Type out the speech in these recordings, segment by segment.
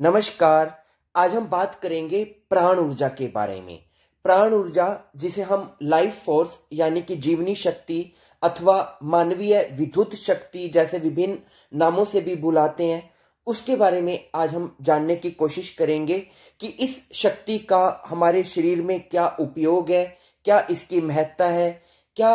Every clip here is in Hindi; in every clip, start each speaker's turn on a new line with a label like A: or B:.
A: नमस्कार आज हम बात करेंगे प्राण ऊर्जा के बारे में प्राण ऊर्जा जिसे हम लाइफ फोर्स यानी कि जीवनी शक्ति अथवा मानवीय विद्युत शक्ति जैसे विभिन्न नामों से भी बुलाते हैं उसके बारे में आज हम जानने की कोशिश करेंगे कि इस शक्ति का हमारे शरीर में क्या उपयोग है क्या इसकी महत्ता है क्या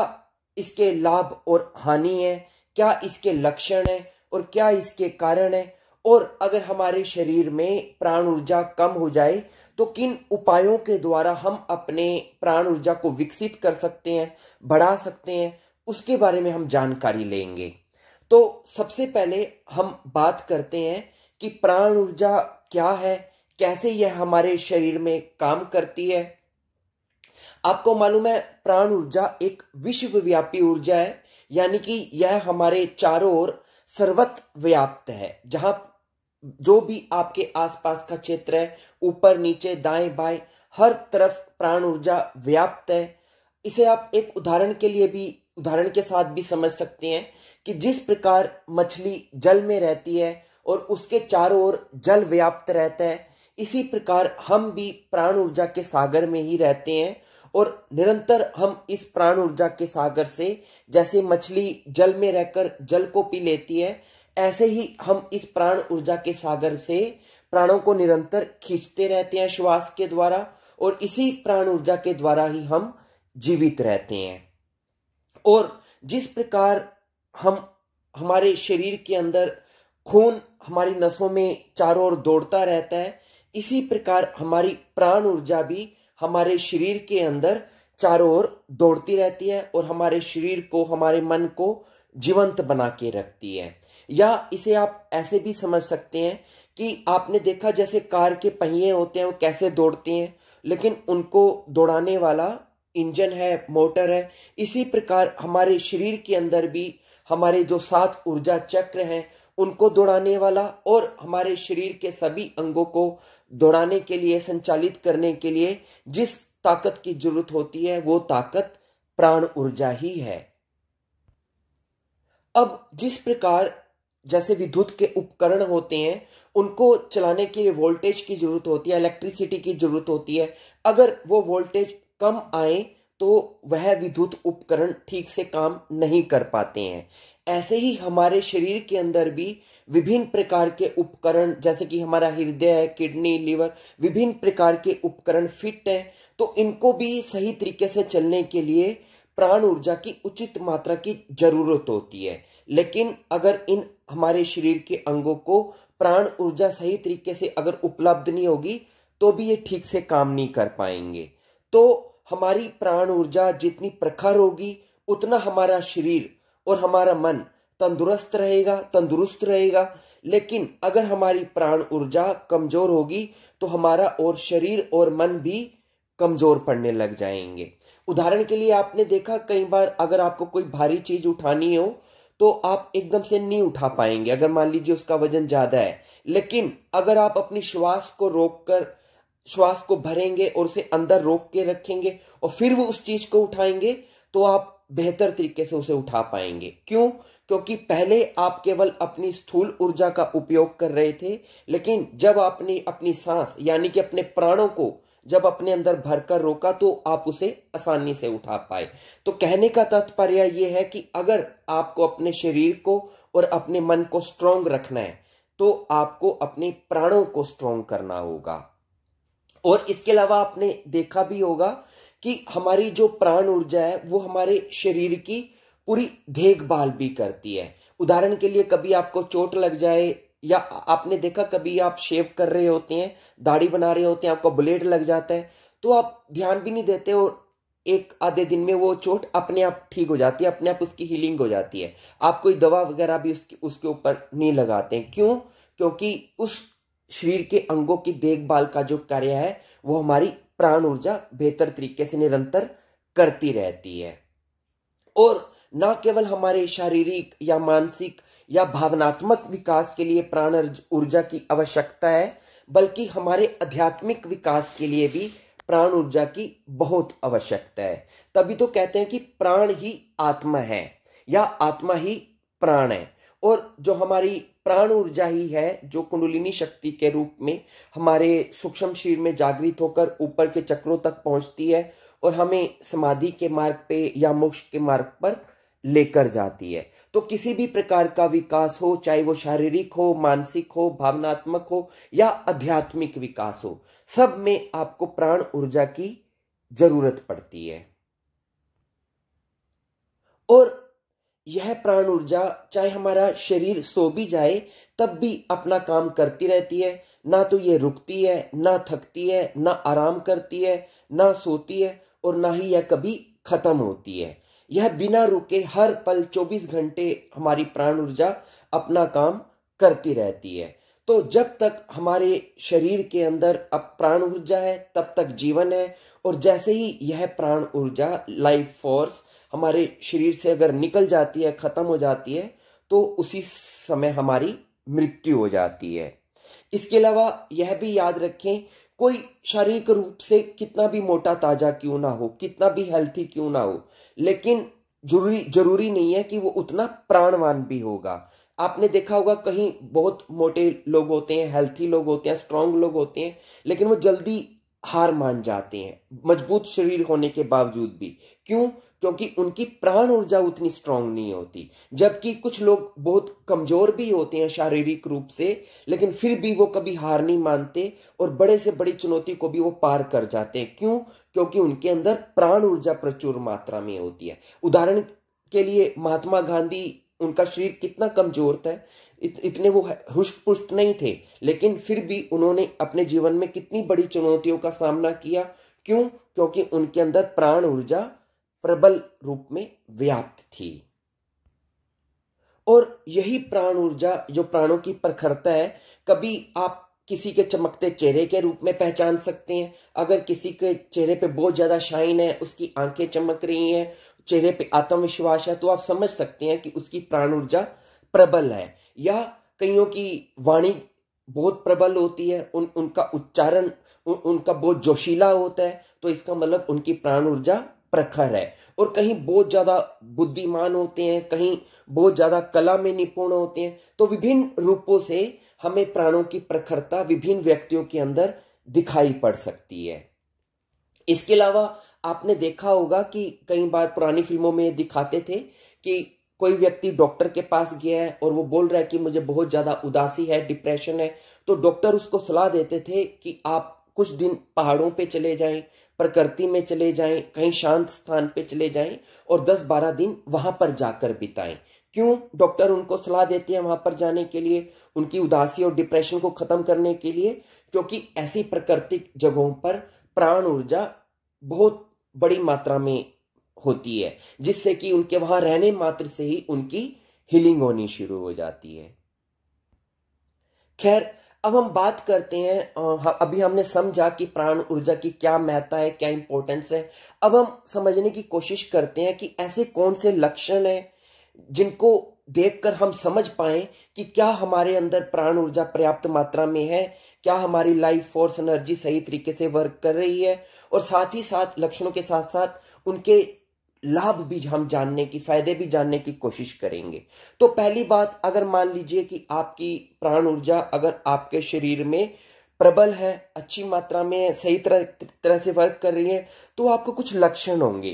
A: इसके लाभ और हानि है क्या इसके लक्षण है और क्या इसके कारण है और अगर हमारे शरीर में प्राण ऊर्जा कम हो जाए तो किन उपायों के द्वारा हम अपने प्राण ऊर्जा को विकसित कर सकते हैं बढ़ा सकते हैं उसके बारे में हम जानकारी लेंगे तो सबसे पहले हम बात करते हैं कि प्राण ऊर्जा क्या है कैसे यह हमारे शरीर में काम करती है आपको मालूम है प्राण ऊर्जा एक विश्वव्यापी ऊर्जा है यानी कि यह हमारे चारों ओर सर्वत व्याप्त है जहां जो भी आपके आसपास का क्षेत्र है ऊपर नीचे दाएं बाएं हर तरफ प्राण ऊर्जा व्याप्त है इसे आप एक उदाहरण के लिए भी उदाहरण के साथ भी समझ सकते हैं कि जिस प्रकार मछली जल में रहती है और उसके चारों ओर जल व्याप्त रहता है इसी प्रकार हम भी प्राण ऊर्जा के सागर में ही रहते हैं और निरंतर हम इस प्राण ऊर्जा के सागर से जैसे मछली जल में रहकर जल को पी लेती है ऐसे ही हम इस प्राण ऊर्जा के सागर से प्राणों को निरंतर खींचते रहते हैं श्वास के द्वारा और इसी प्राण ऊर्जा के द्वारा ही हम जीवित रहते हैं और जिस प्रकार हम हमारे शरीर के अंदर खून हमारी नसों में चारों ओर दौड़ता रहता है इसी प्रकार हमारी प्राण ऊर्जा भी हमारे शरीर के अंदर चारों ओर दौड़ती रहती है और हमारे शरीर को हमारे मन को जीवंत बना के रखती है या इसे आप ऐसे भी समझ सकते हैं कि आपने देखा जैसे कार के पहिए होते हैं वो कैसे दौड़ते हैं लेकिन उनको दौड़ाने वाला इंजन है मोटर है इसी प्रकार हमारे शरीर के अंदर भी हमारे जो सात ऊर्जा चक्र हैं उनको दौड़ाने वाला और हमारे शरीर के सभी अंगों को दौड़ाने के लिए संचालित करने के लिए जिस ताकत की जरूरत होती है वो ताकत प्राण ऊर्जा ही है अब जिस प्रकार जैसे विद्युत के उपकरण होते हैं उनको चलाने के लिए वोल्टेज की ज़रूरत होती है इलेक्ट्रिसिटी की ज़रूरत होती है अगर वो वोल्टेज कम आए तो वह विद्युत उपकरण ठीक से काम नहीं कर पाते हैं ऐसे ही हमारे शरीर के अंदर भी विभिन्न प्रकार के उपकरण जैसे कि हमारा हृदय है किडनी लीवर विभिन्न प्रकार के उपकरण फिट हैं तो इनको भी सही तरीके से चलने के लिए प्राण ऊर्जा की उचित मात्रा की जरूरत होती है लेकिन अगर इन हमारे शरीर के अंगों को प्राण ऊर्जा सही तरीके से अगर उपलब्ध नहीं होगी तो भी ये ठीक से काम नहीं कर पाएंगे तो हमारी प्राण ऊर्जा जितनी प्रखर होगी उतना हमारा शरीर और हमारा मन तंदुरुस्त रहेगा तंदुरुस्त रहेगा लेकिन अगर हमारी प्राण ऊर्जा कमजोर होगी तो हमारा और शरीर और मन भी कमजोर पड़ने लग जाएंगे उदाहरण के लिए आपने देखा कई बार अगर आपको कोई भारी चीज उठानी हो तो आप एकदम से नहीं उठा पाएंगे अगर मान लीजिए उसका वजन ज्यादा है लेकिन अगर आप अपनी श्वास को रोक कर श्वास को भरेंगे और उसे अंदर रोक के रखेंगे और फिर वो उस चीज को उठाएंगे तो आप बेहतर तरीके से उसे उठा पाएंगे क्यों क्योंकि पहले आप केवल अपनी स्थूल ऊर्जा का उपयोग कर रहे थे लेकिन जब आपने अपनी सांस यानी कि अपने प्राणों को जब अपने अंदर भरकर रोका तो आप उसे आसानी से उठा पाए तो कहने का तात्पर्य यह है कि अगर आपको अपने शरीर को और अपने मन को स्ट्रोंग रखना है तो आपको अपने प्राणों को स्ट्रोंग करना होगा और इसके अलावा आपने देखा भी होगा कि हमारी जो प्राण ऊर्जा है वो हमारे शरीर की पूरी देखभाल भी करती है उदाहरण के लिए कभी आपको चोट लग जाए या आपने देखा कभी आप शेव कर रहे होते हैं दाढ़ी बना रहे होते हैं आपका ब्लेड लग जाता है तो आप ध्यान भी नहीं देते और एक आधे दिन में वो चोट अपने आप ठीक हो जाती है अपने आप उसकी हीलिंग हो जाती है आप कोई दवा वगैरह भी उसकी उसके ऊपर नहीं लगाते हैं क्यों क्योंकि उस शरीर के अंगों की देखभाल का जो कार्य है वो हमारी प्राण ऊर्जा बेहतर तरीके से निरंतर करती रहती है और ना केवल हमारे शारीरिक या मानसिक या भावनात्मक विकास के लिए प्राण ऊर्जा की आवश्यकता है बल्कि हमारे आध्यात्मिक विकास के लिए भी प्राण ऊर्जा की बहुत आवश्यकता है तभी तो कहते हैं कि प्राण ही आत्मा है या आत्मा ही प्राण है और जो हमारी प्राण ऊर्जा ही है जो कुंडलिनी शक्ति के रूप में हमारे सूक्ष्म शरीर में जागृत होकर ऊपर के चक्रों तक पहुंचती है और हमें समाधि के मार्ग पे या मोक्ष के मार्ग पर लेकर जाती है तो किसी भी प्रकार का विकास हो चाहे वो शारीरिक हो मानसिक हो भावनात्मक हो या आध्यात्मिक विकास हो सब में आपको प्राण ऊर्जा की जरूरत पड़ती है और यह प्राण ऊर्जा चाहे हमारा शरीर सो भी जाए तब भी अपना काम करती रहती है ना तो यह रुकती है ना थकती है ना आराम करती है ना सोती है और ना ही यह कभी खत्म होती है यह बिना रुके हर पल 24 घंटे हमारी प्राण ऊर्जा अपना काम करती रहती है तो जब तक हमारे शरीर के अंदर अब प्राण ऊर्जा है तब तक जीवन है और जैसे ही यह प्राण ऊर्जा लाइफ फोर्स हमारे शरीर से अगर निकल जाती है खत्म हो जाती है तो उसी समय हमारी मृत्यु हो जाती है इसके अलावा यह भी याद रखें कोई शारीरिक रूप से कितना भी मोटा ताजा क्यों ना हो कितना भी हेल्थी क्यों ना हो लेकिन जरूरी जरूरी नहीं है कि वो उतना प्राणवान भी होगा आपने देखा होगा कहीं बहुत मोटे लोग होते हैं हेल्थी लोग होते हैं स्ट्रांग लोग होते हैं लेकिन वो जल्दी हार मान जाते हैं मजबूत शरीर होने के बावजूद भी क्यों क्योंकि उनकी प्राण ऊर्जा उतनी स्ट्रांग नहीं होती जबकि कुछ लोग बहुत कमजोर भी होते हैं शारीरिक रूप से लेकिन फिर भी वो कभी हार नहीं मानते और बड़े से बड़ी चुनौती को भी वो पार कर जाते हैं क्यों क्योंकि उनके अंदर प्राण ऊर्जा प्रचुर मात्रा में होती है उदाहरण के लिए महात्मा गांधी उनका शरीर कितना कमजोर था इतने वो हुष्ट पुष्ट नहीं थे लेकिन फिर भी उन्होंने अपने जीवन में कितनी बड़ी चुनौतियों का सामना किया क्यों क्योंकि उनके अंदर प्राण ऊर्जा प्रबल रूप में व्याप्त थी और यही प्राण ऊर्जा जो प्राणों की प्रखरता है कभी आप किसी के चमकते चेहरे के रूप में पहचान सकते हैं अगर किसी के चेहरे पे बहुत ज़्यादा शाइन है उसकी आंखें चमक रही हैं चेहरे पे आत्मविश्वास है तो आप समझ सकते हैं कि उसकी प्राण ऊर्जा प्रबल है या कईयों की वाणी बहुत प्रबल होती है उन उनका उच्चारण उनका बहुत जोशीला होता है तो इसका मतलब उनकी प्राण ऊर्जा प्रखर है और कहीं बहुत ज़्यादा बुद्धिमान होते हैं कहीं बहुत ज़्यादा कला में निपुण होते हैं तो विभिन्न रूपों से हमें प्राणों की प्रखरता विभिन्न व्यक्तियों के अंदर दिखाई पड़ सकती है इसके अलावा आपने देखा होगा कि कई बार पुरानी फिल्मों में दिखाते थे कि कोई व्यक्ति डॉक्टर के पास गया है और वो बोल रहा है कि मुझे बहुत ज़्यादा उदासी है डिप्रेशन है तो डॉक्टर उसको सलाह देते थे कि आप कुछ दिन पहाड़ों पे चले जाएं प्रकृति में चले जाएं कहीं शांत स्थान पे चले जाएं और 10-12 दिन वहां पर जाकर बिताएं क्यों डॉक्टर उनको सलाह देते हैं वहां पर जाने के लिए उनकी उदासी और डिप्रेशन को खत्म करने के लिए क्योंकि ऐसी प्राकृतिक जगहों पर प्राण ऊर्जा बहुत बड़ी मात्रा में होती है जिससे कि उनके वहां रहने मात्र से ही उनकी हीलिंग होनी शुरू हो जाती है खैर अब हम बात करते हैं अभी हमने समझा कि प्राण ऊर्जा की क्या महत्ता है क्या इंपॉर्टेंस है अब हम समझने की कोशिश करते हैं कि ऐसे कौन से लक्षण हैं जिनको देखकर हम समझ पाए कि क्या हमारे अंदर प्राण ऊर्जा पर्याप्त मात्रा में है क्या हमारी लाइफ फोर्स एनर्जी सही तरीके से वर्क कर रही है और साथ ही साथ लक्षणों के साथ साथ उनके लाभ भी हम जानने की फायदे भी जानने की कोशिश करेंगे तो पहली बात अगर मान लीजिए कि आपकी प्राण ऊर्जा अगर आपके शरीर में प्रबल है अच्छी मात्रा में सही तरह तरह से वर्क कर रही है तो आपको कुछ लक्षण होंगे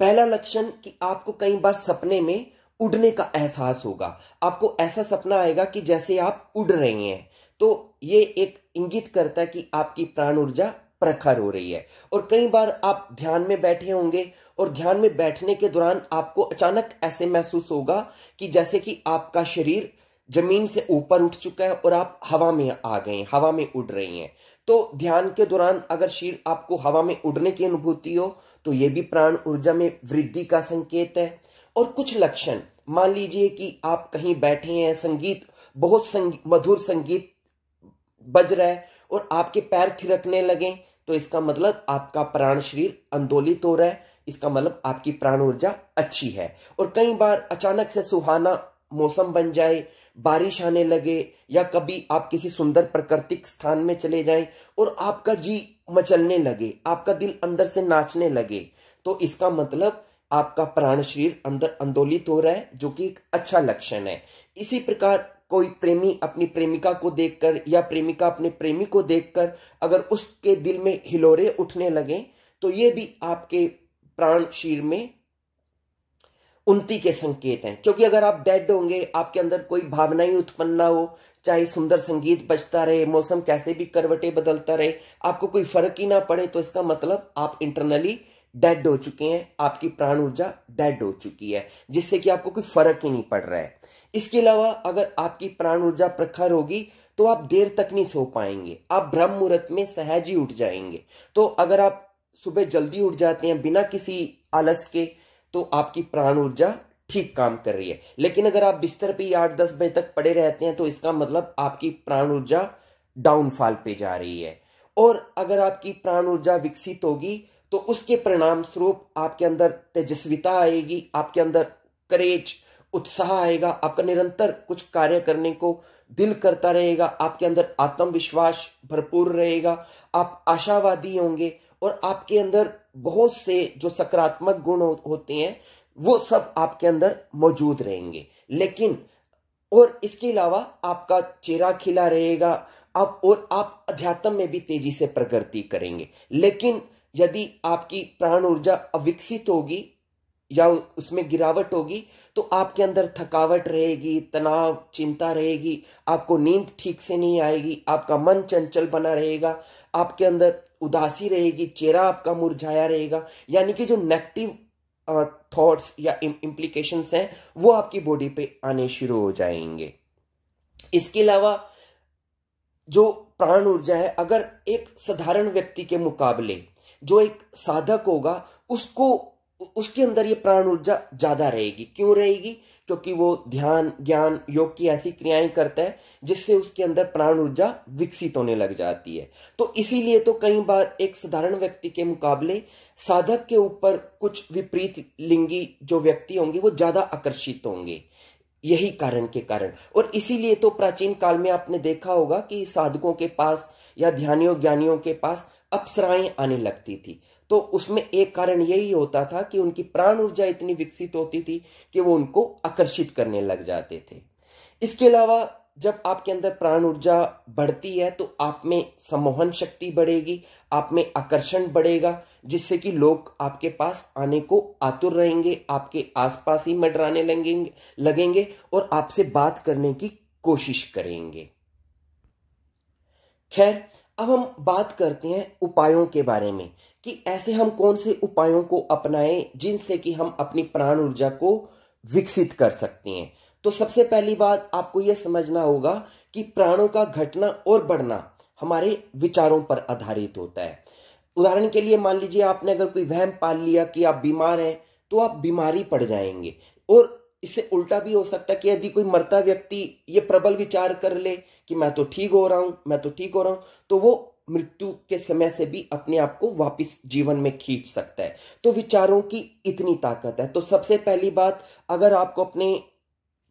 A: पहला लक्षण कि आपको कई बार सपने में उड़ने का एहसास होगा आपको ऐसा सपना आएगा कि जैसे आप उड़ रहे हैं तो ये एक इंगित करता है कि आपकी प्राण ऊर्जा प्रखर हो रही है और कई बार आप ध्यान में बैठे होंगे और ध्यान में बैठने के दौरान आपको अचानक ऐसे महसूस होगा कि जैसे कि आपका शरीर जमीन से ऊपर उठ चुका है और आप हवा में आ गए हवा में उड़ रही हैं तो ध्यान के दौरान अगर शरीर आपको हवा में उड़ने की अनुभूति हो तो ये भी प्राण ऊर्जा में वृद्धि का संकेत है और कुछ लक्षण मान लीजिए कि आप कहीं बैठे हैं संगीत बहुत संगी, मधुर संगीत बज रहा है और आपके पैर थिरकने लगे तो इसका मतलब आपका प्राण शरीर आंदोलित हो रहा है इसका मतलब आपकी प्राण ऊर्जा अच्छी है और कई बार अचानक से सुहाना मौसम बन जाए बारिश आने लगे या कभी आप किसी सुंदर प्राकृतिक स्थान में चले जाएं और आपका जी मचलने लगे आपका दिल अंदर से नाचने लगे तो इसका मतलब आपका प्राण शरीर अंदर आंदोलित हो रहा है जो कि एक अच्छा लक्षण है इसी प्रकार कोई प्रेमी अपनी प्रेमिका को देखकर या प्रेमिका अपने प्रेमी को देखकर अगर उसके दिल में हिलोरे उठने लगे तो ये भी आपके प्राण शीर में उन्नति के संकेत हैं क्योंकि अगर आप डेड होंगे आपके अंदर कोई भावना ही उत्पन्न ना हो चाहे सुंदर संगीत बजता रहे मौसम कैसे भी करवटे बदलता रहे आपको कोई फर्क ही ना पड़े तो इसका मतलब आप इंटरनली डेड हो चुके हैं आपकी प्राण ऊर्जा डेड हो चुकी है जिससे कि आपको कोई फर्क ही नहीं पड़ रहा है इसके अलावा अगर आपकी प्राण ऊर्जा प्रखर होगी तो आप देर तक नहीं सो पाएंगे आप ब्रह्म मुहूर्त में सहज ही उठ जाएंगे तो अगर आप सुबह जल्दी उठ जाते हैं बिना किसी आलस के तो आपकी प्राण ऊर्जा ठीक काम कर रही है लेकिन अगर आप बिस्तर पे आठ दस बजे तक पड़े रहते हैं तो इसका मतलब आपकी प्राण ऊर्जा डाउनफॉल पे जा रही है और अगर आपकी प्राण ऊर्जा विकसित होगी तो उसके परिणाम स्वरूप आपके अंदर तेजस्विता आएगी आपके अंदर करेज उत्साह आएगा आपका निरंतर कुछ कार्य करने को दिल करता रहेगा आपके अंदर आत्मविश्वास भरपूर रहेगा आप आशावादी होंगे और आपके अंदर बहुत से जो सकारात्मक गुण हो, होते हैं वो सब आपके अंदर मौजूद रहेंगे लेकिन और इसके अलावा आपका चेहरा खिला रहेगा आप और आप अध्यात्म में भी तेजी से प्रगति करेंगे लेकिन यदि आपकी प्राण ऊर्जा अविकसित होगी या उसमें गिरावट होगी तो आपके अंदर थकावट रहेगी तनाव चिंता रहेगी आपको नींद ठीक से नहीं आएगी आपका मन चंचल बना रहेगा आपके अंदर उदासी रहेगी चेहरा आपका मुरझाया रहेगा यानी कि जो नेगेटिव थॉट्स या इम्प्लीकेशन हैं वो आपकी बॉडी पे आने शुरू हो जाएंगे इसके अलावा जो प्राण ऊर्जा है अगर एक साधारण व्यक्ति के मुकाबले जो एक साधक होगा उसको उसके अंदर ये प्राण ऊर्जा ज़्यादा रहेगी क्यों रहेगी क्योंकि वो ध्यान ज्ञान योग की ऐसी क्रियाएं करता है जिससे उसके अंदर प्राण ऊर्जा विकसित होने लग जाती है तो इसीलिए तो कई बार एक साधारण व्यक्ति के मुकाबले साधक के ऊपर कुछ विपरीत लिंगी जो व्यक्ति होंगे वो ज़्यादा आकर्षित होंगे यही कारण के कारण और इसीलिए तो प्राचीन काल में आपने देखा होगा कि साधकों के पास या ध्यानियों ज्ञानियों के पास अप्सराएं आने लगती थी तो उसमें एक कारण यही होता था कि उनकी प्राण ऊर्जा इतनी विकसित होती थी कि वो उनको आकर्षित करने लग जाते थे इसके अलावा जब आपके अंदर प्राण ऊर्जा बढ़ती है तो आप में सम्मोहन शक्ति बढ़ेगी आप में आकर्षण बढ़ेगा जिससे कि लोग आपके पास आने को आतुर रहेंगे आपके आसपास ही मडराने लगेंगे लगेंगे और आपसे बात करने की कोशिश करेंगे खैर अब हम बात करते हैं उपायों के बारे में कि ऐसे हम कौन से उपायों को अपनाएं जिनसे कि हम अपनी प्राण ऊर्जा को विकसित कर सकते हैं तो सबसे पहली बात आपको यह समझना होगा कि प्राणों का घटना और बढ़ना हमारे विचारों पर आधारित होता है उदाहरण के लिए मान लीजिए आपने अगर कोई वहम पाल लिया कि आप बीमार हैं तो आप बीमारी पड़ जाएंगे और इससे उल्टा भी हो सकता है कि यदि कोई मरता व्यक्ति ये प्रबल विचार कर ले कि मैं तो ठीक हो रहा हूं मैं तो ठीक हो रहा हूं तो वो मृत्यु के समय से भी अपने आप को वापस जीवन में खींच सकता है तो विचारों की इतनी ताकत है तो सबसे पहली बात अगर आपको अपने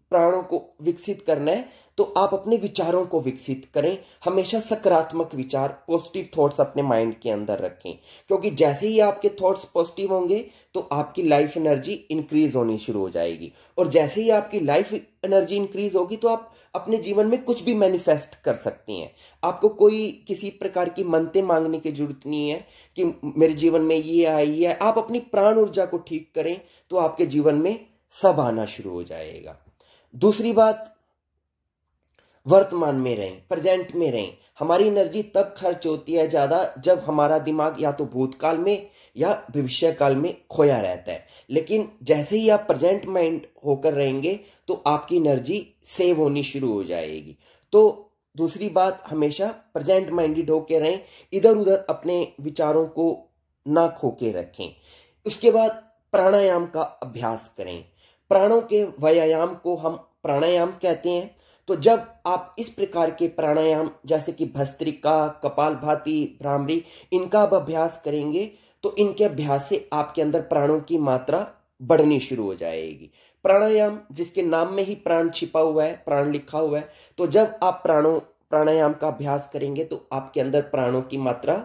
A: प्राणों को विकसित करना है तो आप अपने विचारों को विकसित करें हमेशा सकारात्मक विचार पॉजिटिव थॉट्स अपने माइंड के अंदर रखें क्योंकि जैसे ही आपके थॉट्स पॉजिटिव होंगे तो आपकी लाइफ एनर्जी इंक्रीज होनी शुरू हो जाएगी और जैसे ही आपकी लाइफ एनर्जी इंक्रीज होगी तो आप अपने जीवन में कुछ भी मैनिफेस्ट कर सकती हैं आपको कोई किसी प्रकार की मनते मांगने की जरूरत नहीं है कि मेरे जीवन में ये आए ये आए आप अपनी प्राण ऊर्जा को ठीक करें तो आपके जीवन में सब आना शुरू हो जाएगा दूसरी बात वर्तमान में रहें प्रेजेंट में रहें हमारी एनर्जी तब खर्च होती है ज़्यादा जब हमारा दिमाग या तो भूतकाल में या भविष्य काल में खोया रहता है लेकिन जैसे ही आप प्रेजेंट माइंड होकर रहेंगे तो आपकी एनर्जी सेव होनी शुरू हो जाएगी तो दूसरी बात हमेशा प्रेजेंट माइंडेड होकर रहें इधर उधर अपने विचारों को ना खोके रखें उसके बाद प्राणायाम का अभ्यास करें प्राणों के व्यायाम को हम प्राणायाम कहते हैं तो जब आप इस प्रकार के प्राणायाम जैसे कि भस्त्रिका कपाल भाती भ्रामरी इनका आप अभ्यास करेंगे तो इनके अभ्यास से आपके अंदर प्राणों की मात्रा बढ़नी शुरू हो जाएगी प्राणायाम जिसके नाम में ही प्राण छिपा हुआ है प्राण लिखा हुआ है तो जब आप प्राणों प्राणायाम का अभ्यास करेंगे तो आपके अंदर प्राणों की मात्रा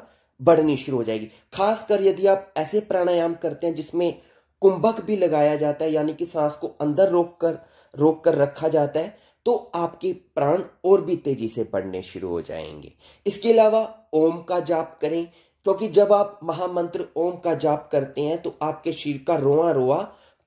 A: बढ़नी शुरू हो जाएगी खासकर यदि आप ऐसे प्राणायाम करते हैं जिसमें कुंभक भी लगाया जाता है यानी कि सांस को अंदर रोक कर रोक कर रखा जाता है तो आपके प्राण और भी तेजी से बढ़ने शुरू हो जाएंगे इसके अलावा ओम का जाप करें क्योंकि जब आप महामंत्र ओम का जाप करते हैं तो आपके शरीर का रोआ रोआ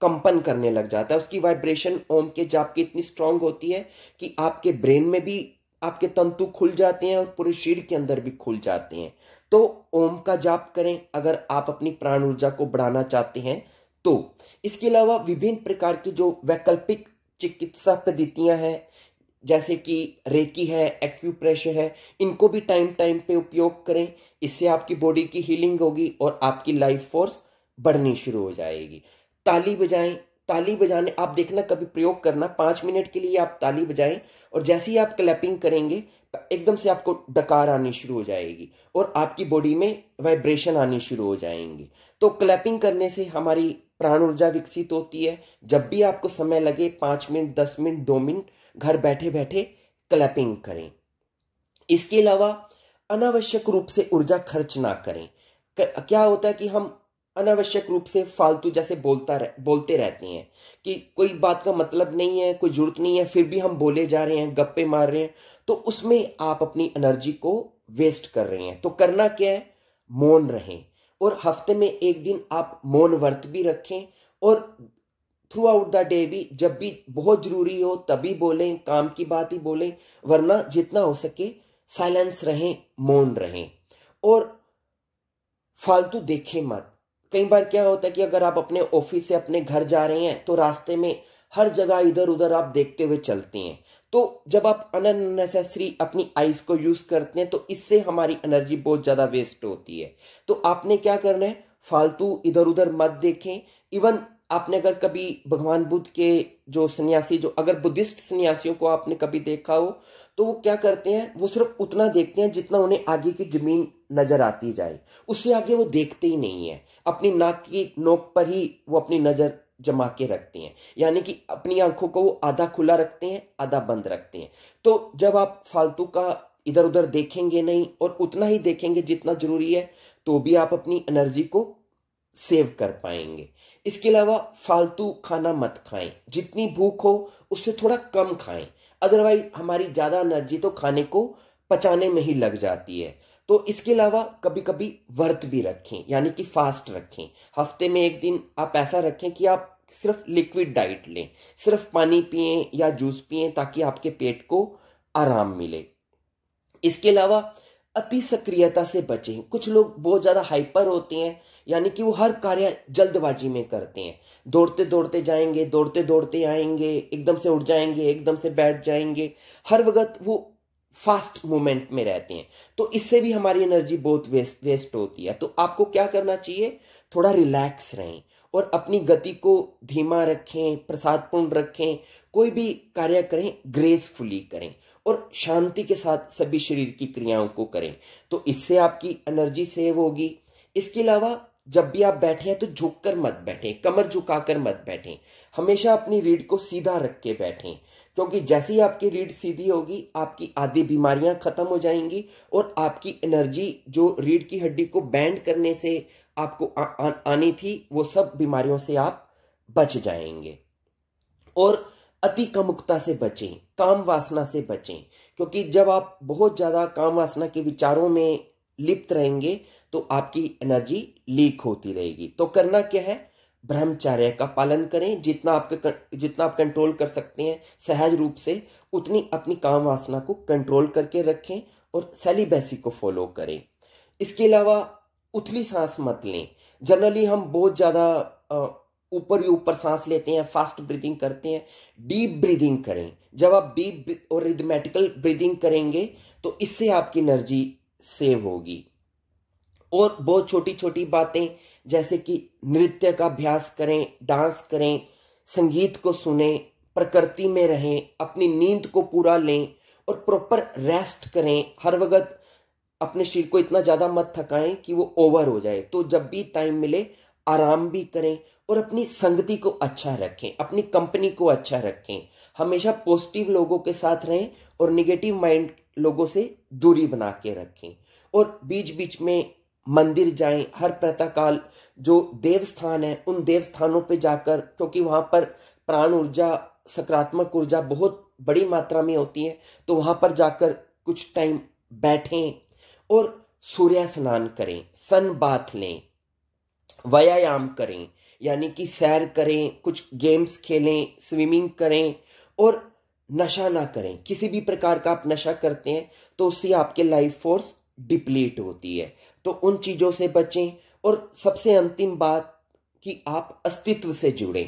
A: कंपन करने लग जाता है उसकी वाइब्रेशन ओम के जाप की इतनी स्ट्रांग होती है कि आपके ब्रेन में भी आपके तंतु खुल जाते हैं और पूरे शरीर के अंदर भी खुल जाते हैं तो ओम का जाप करें अगर आप अपनी प्राण ऊर्जा को बढ़ाना चाहते हैं तो इसके अलावा विभिन्न प्रकार की जो वैकल्पिक चिकित्सा पद्धतियां हैं जैसे कि रेकी है एक्यूप्रेशर है इनको भी टाइम टाइम पे उपयोग करें इससे आपकी बॉडी की हीलिंग होगी और आपकी लाइफ फोर्स बढ़नी शुरू हो जाएगी ताली बजाएं ताली बजाने आप देखना कभी प्रयोग करना पाँच मिनट के लिए आप ताली बजाएं और जैसे ही आप क्लैपिंग करेंगे एकदम से आपको डकार आनी शुरू हो जाएगी और आपकी बॉडी में वाइब्रेशन आनी शुरू हो जाएंगी तो क्लैपिंग करने से हमारी प्राण ऊर्जा विकसित होती है जब भी आपको समय लगे पांच मिनट दस मिनट दो मिनट घर बैठे बैठे क्लैपिंग करें इसके अलावा अनावश्यक रूप से ऊर्जा खर्च ना करें कर, क्या होता है कि हम अनावश्यक रूप से फालतू जैसे बोलता रह, बोलते रहते हैं कि कोई बात का मतलब नहीं है कोई जरूरत नहीं है फिर भी हम बोले जा रहे हैं गप्पे मार रहे हैं तो उसमें आप अपनी एनर्जी को वेस्ट कर रहे हैं तो करना क्या है मौन रहें और हफ्ते में एक दिन आप मौन व्रत भी रखें और थ्रू आउट द डे भी जब भी बहुत जरूरी हो तभी बोलें काम की बात ही बोलें वरना जितना हो सके साइलेंस रहें मौन रहें और फालतू देखें मत कई बार क्या होता है कि अगर आप अपने ऑफिस से अपने घर जा रहे हैं तो रास्ते में हर जगह इधर उधर आप देखते हुए चलते हैं तो जब आप अननेसेसरी अपनी आईज को यूज करते हैं तो इससे हमारी एनर्जी बहुत ज़्यादा वेस्ट होती है तो आपने क्या करना है फालतू इधर उधर मत देखें इवन आपने अगर कभी भगवान बुद्ध के जो सन्यासी जो अगर बुद्धिस्ट सन्यासियों को आपने कभी देखा हो तो वो क्या करते हैं वो सिर्फ उतना देखते हैं जितना उन्हें आगे की जमीन नजर आती जाए उससे आगे वो देखते ही नहीं है अपनी नाक की नोक पर ही वो अपनी नजर जमा के रखते हैं यानी कि अपनी आंखों को वो आधा खुला रखते हैं आधा बंद रखते हैं तो जब आप फालतू का इधर उधर देखेंगे नहीं और उतना ही देखेंगे जितना जरूरी है तो भी आप अपनी एनर्जी को सेव कर पाएंगे इसके अलावा फालतू खाना मत खाएं जितनी भूख हो उससे थोड़ा कम खाएं अदरवाइज हमारी ज़्यादा एनर्जी तो खाने को पचाने में ही लग जाती है तो इसके अलावा कभी कभी व्रत भी रखें यानी कि फास्ट रखें हफ्ते में एक दिन आप ऐसा रखें कि आप सिर्फ लिक्विड डाइट लें सिर्फ पानी पिए या जूस पिए ताकि आपके पेट को आराम मिले इसके अलावा अति सक्रियता से बचें कुछ लोग बहुत ज़्यादा हाइपर होते हैं यानी कि वो हर कार्य जल्दबाजी में करते हैं दौड़ते दौड़ते जाएंगे दौड़ते दौड़ते आएंगे एकदम से उठ जाएंगे एकदम से बैठ जाएंगे हर वक्त वो फास्ट मूवमेंट में रहते हैं तो इससे भी हमारी एनर्जी बहुत वेस्ट वेस्ट होती है तो आपको क्या करना चाहिए थोड़ा रिलैक्स रहें और अपनी गति को धीमा रखें प्रसादपूर्ण रखें कोई भी कार्य करें ग्रेसफुली करें और शांति के साथ सभी शरीर की क्रियाओं को करें तो इससे आपकी एनर्जी सेव होगी इसके अलावा जब भी आप बैठे हैं तो झुक कर मत बैठें कमर झुकाकर मत बैठें हमेशा अपनी रीढ़ को सीधा रख के बैठें क्योंकि जैसे ही आपकी रीढ़ सीधी होगी आपकी आधी बीमारियां खत्म हो जाएंगी और आपकी एनर्जी जो रीढ़ की हड्डी को बैंड करने से आपको आ, आ, आनी थी वो सब बीमारियों से आप बच जाएंगे और अति कमुकता से बचें काम वासना से बचें क्योंकि जब आप बहुत ज़्यादा काम वासना के विचारों में लिप्त रहेंगे तो आपकी एनर्जी लीक होती रहेगी तो करना क्या है ब्रह्मचार्य का पालन करें जितना आपके जितना आप कंट्रोल कर सकते हैं सहज रूप से उतनी अपनी काम वासना को कंट्रोल करके रखें और सेलिबेसी को फॉलो करें इसके अलावा उथली सांस मत लें जनरली हम बहुत ज़्यादा ऊपर ही ऊपर सांस लेते हैं फास्ट ब्रीदिंग करते हैं डीप ब्रीदिंग करें जब आप डीप और रिदमेटिकल ब्रीदिंग करेंगे तो इससे आपकी एनर्जी सेव होगी और बहुत छोटी छोटी बातें जैसे कि नृत्य का अभ्यास करें डांस करें संगीत को सुने प्रकृति में रहें अपनी नींद को पूरा लें और प्रॉपर रेस्ट करें हर वक्त अपने शरीर को इतना ज़्यादा मत थकाएं कि वो ओवर हो जाए तो जब भी टाइम मिले आराम भी करें और अपनी संगति को अच्छा रखें अपनी कंपनी को अच्छा रखें हमेशा पॉजिटिव लोगों के साथ रहें और निगेटिव माइंड लोगों से दूरी बना के रखें और बीच बीच में मंदिर जाएं हर प्रातःकाल जो देवस्थान है उन देवस्थानों पे जाकर क्योंकि वहाँ पर प्राण ऊर्जा सकारात्मक ऊर्जा बहुत बड़ी मात्रा में होती है तो वहाँ पर जाकर कुछ टाइम बैठें और सूर्य स्नान करें सन बाथ लें व्यायाम करें यानी कि सैर करें कुछ गेम्स खेलें स्विमिंग करें और नशा ना करें किसी भी प्रकार का आप नशा करते हैं तो उससे आपके लाइफ फोर्स डिप्लीट होती है तो उन चीज़ों से बचें और सबसे अंतिम बात कि आप अस्तित्व से जुड़ें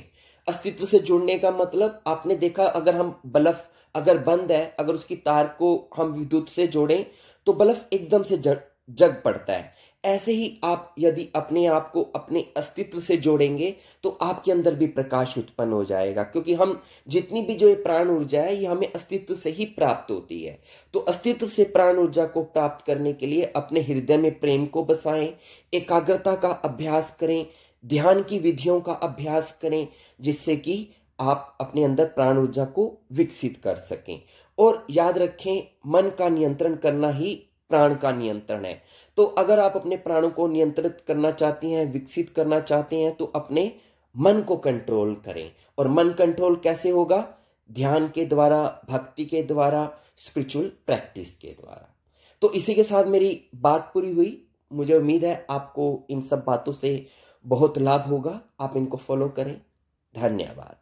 A: अस्तित्व से जुड़ने का मतलब आपने देखा अगर हम बलफ अगर बंद है अगर उसकी तार को हम विद्युत से जोड़ें तो बल्फ एकदम से जग जग पड़ता है ऐसे ही आप यदि अपने आप को अपने अस्तित्व से जोड़ेंगे तो आपके अंदर भी प्रकाश उत्पन्न हो जाएगा क्योंकि हम जितनी भी जो ये प्राण ऊर्जा है ये हमें अस्तित्व से ही प्राप्त होती है तो अस्तित्व से प्राण ऊर्जा को प्राप्त करने के लिए अपने हृदय में प्रेम को बसाएं एकाग्रता का अभ्यास करें ध्यान की विधियों का अभ्यास करें जिससे कि आप अपने अंदर प्राण ऊर्जा को विकसित कर सकें और याद रखें मन का नियंत्रण करना ही प्राण का नियंत्रण है तो अगर आप अपने प्राणों को नियंत्रित करना चाहते हैं विकसित करना चाहते हैं तो अपने मन को कंट्रोल करें और मन कंट्रोल कैसे होगा ध्यान के द्वारा भक्ति के द्वारा स्पिरिचुअल प्रैक्टिस के द्वारा तो इसी के साथ मेरी बात पूरी हुई मुझे उम्मीद है आपको इन सब बातों से बहुत लाभ होगा आप इनको फॉलो करें धन्यवाद